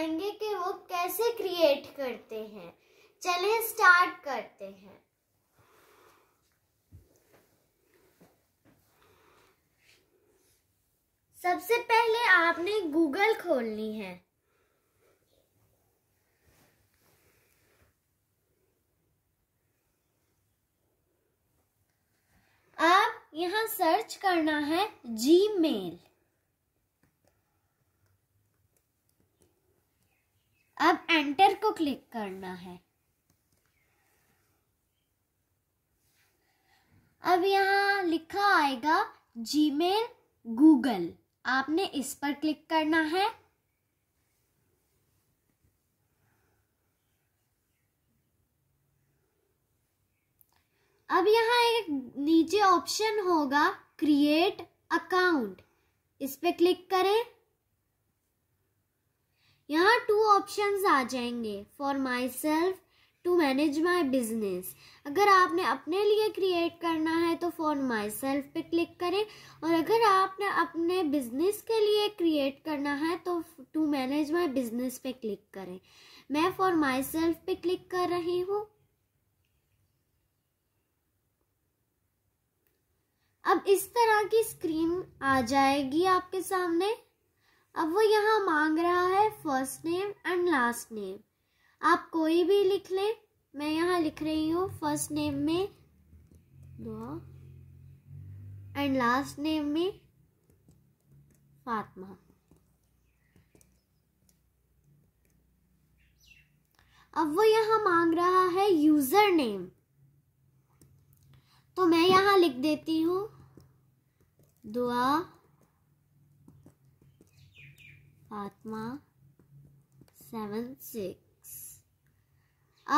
बताएंगे कि वो कैसे क्रिएट करते हैं चलिए स्टार्ट करते हैं सबसे पहले आपने गूगल खोलनी है आप यहां सर्च करना है जी मेल एंटर को क्लिक करना है अब यहाँ लिखा आएगा जीमेल गूगल आपने इस पर क्लिक करना है अब यहाँ एक नीचे ऑप्शन होगा क्रिएट अकाउंट इस पर क्लिक करें यहाँ टू ऑप्शंस आ जाएंगे for myself to manage my business अगर आपने अपने लिए क्रिएट करना है तो फॉर माई सेल्फ पे क्लिक करें और अगर आपने अपने बिजनेस के लिए क्रिएट करना है तो टू मैनेज माई बिजनेस पे क्लिक करें मैं फॉर माई सेल्फ पे क्लिक कर रही हूँ अब इस तरह की स्क्रीन आ जाएगी आपके सामने अब वो यहाँ मांग रहा है first name and last name आप कोई भी लिख लें मैं यहाँ लिख रही हूँ फर्स्ट नेम में दुआ एंड लास्ट नेम में फातमा अब वो यहाँ मांग रहा है यूज़र नेम तो मैं यहाँ लिख देती हूँ दुआ फातमा सेवन सिक्स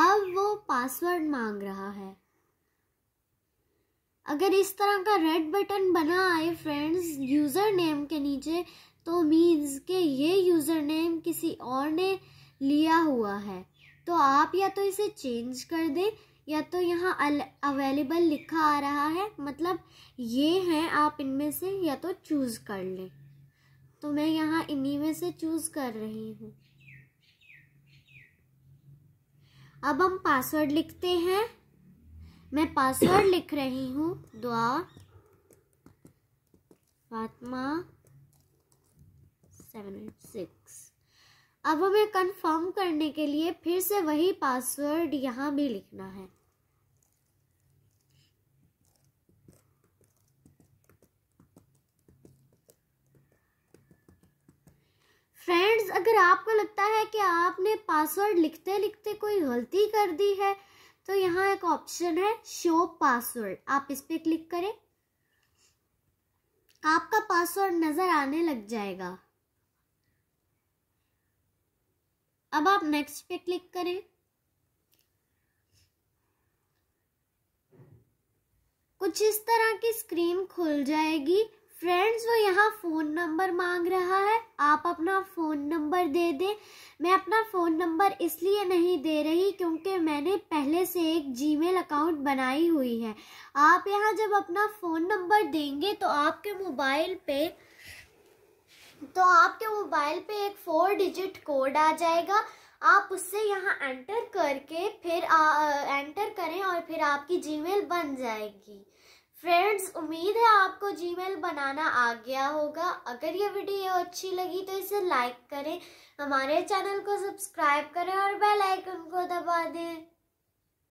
अब वो पासवर्ड मांग रहा है अगर इस तरह का रेड बटन बना आए फ्रेंड्स यूज़र नेम के नीचे तो मीन्स के ये यूज़र नेम किसी और ने लिया हुआ है तो आप या तो इसे चेंज कर दें या तो यहाँ अवेलेबल लिखा आ रहा है मतलब ये हैं आप इनमें से या तो चूज़ कर लें तो मैं यहाँ इन्हीं में से चूज़ कर रही हूँ अब हम पासवर्ड लिखते हैं मैं पासवर्ड लिख रही हूँ दुआ फातमा सेवन एट सिक्स अब हमें कंफर्म करने के लिए फिर से वही पासवर्ड यहाँ भी लिखना है अगर आपको लगता है कि आपने पासवर्ड लिखते लिखते कोई गलती कर दी है तो यहाँ एक ऑप्शन है शो पासवर्ड आप इस पर क्लिक करें आपका पासवर्ड नज़र आने लग जाएगा अब आप नेक्स्ट पे क्लिक करें कुछ इस तरह की स्क्रीन खुल जाएगी फ्रेंड्स वो यहाँ फ़ोन नंबर मांग रहा है आप अपना फ़ोन नंबर दे दें मैं अपना फ़ोन नंबर इसलिए नहीं दे रही क्योंकि मैंने पहले से एक जीमेल अकाउंट बनाई हुई है आप यहाँ जब अपना फ़ोन नंबर देंगे तो आपके मोबाइल पे तो आपके मोबाइल पे एक फोर डिजिट कोड आ जाएगा आप उससे यहाँ एंटर करके फिर आ, एंटर करें और फिर आपकी जी बन जाएगी फ्रेंड्स उम्मीद है आपको जीमेल बनाना आ गया होगा अगर ये वीडियो अच्छी लगी तो इसे लाइक करें हमारे चैनल को सब्सक्राइब करें और बेल आइकन को दबा दें